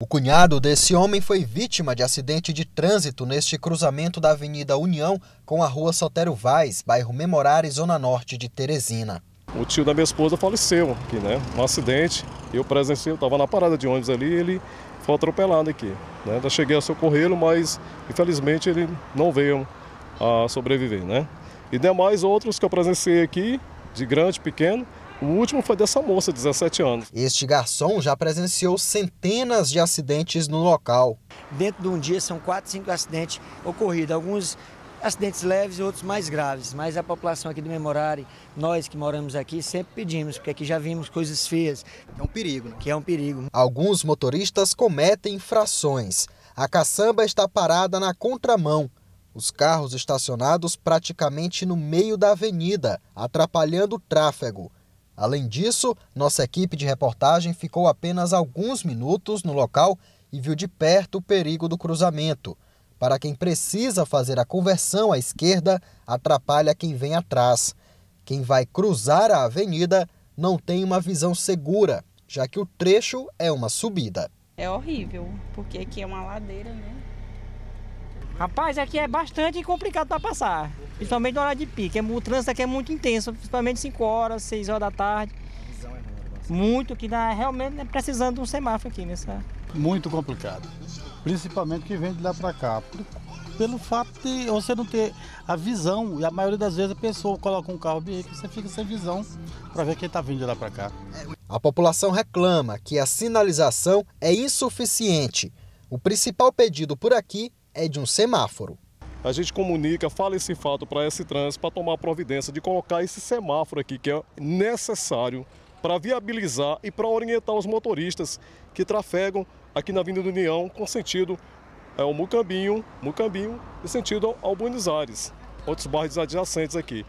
O cunhado desse homem foi vítima de acidente de trânsito neste cruzamento da Avenida União com a Rua Sotero Vaz, bairro Memorares, zona norte de Teresina. O tio da minha esposa faleceu aqui, né? Um acidente. Eu presenciei, eu estava na parada de ônibus ali, ele foi atropelado aqui. Né? Ainda cheguei a socorrê-lo, mas infelizmente ele não veio a sobreviver, né? E demais outros que eu presenciei aqui, de grande, pequeno, o último foi dessa moça, 17 anos. Este garçom já presenciou centenas de acidentes no local. Dentro de um dia são 4, 5 acidentes ocorridos. Alguns acidentes leves e outros mais graves. Mas a população aqui do Memorare, nós que moramos aqui, sempre pedimos, porque aqui já vimos coisas feias. É um perigo, né? Que é um perigo. Alguns motoristas cometem infrações. A caçamba está parada na contramão. Os carros estacionados praticamente no meio da avenida, atrapalhando o tráfego. Além disso, nossa equipe de reportagem ficou apenas alguns minutos no local e viu de perto o perigo do cruzamento. Para quem precisa fazer a conversão à esquerda, atrapalha quem vem atrás. Quem vai cruzar a avenida não tem uma visão segura, já que o trecho é uma subida. É horrível, porque aqui é uma ladeira, né? Rapaz, aqui é bastante complicado para passar. Principalmente na hora de pico. É o trânsito aqui é muito intenso, principalmente 5 horas, 6 horas da tarde. A visão é muito, que dá, realmente é precisando de um semáforo aqui nessa. Muito complicado. Principalmente que vem de lá para cá. Pelo fato de você não ter a visão, e a maioria das vezes a pessoa coloca um carro que você fica sem visão para ver quem está vindo de lá para cá. A população reclama que a sinalização é insuficiente. O principal pedido por aqui é de um semáforo a gente comunica, fala esse fato para esse trânsito, para tomar providência de colocar esse semáforo aqui, que é necessário para viabilizar e para orientar os motoristas que trafegam aqui na Avenida União com sentido é, ao Mucambinho, Mucambinho e sentido ao Buenos Aires, outros bairros adjacentes aqui.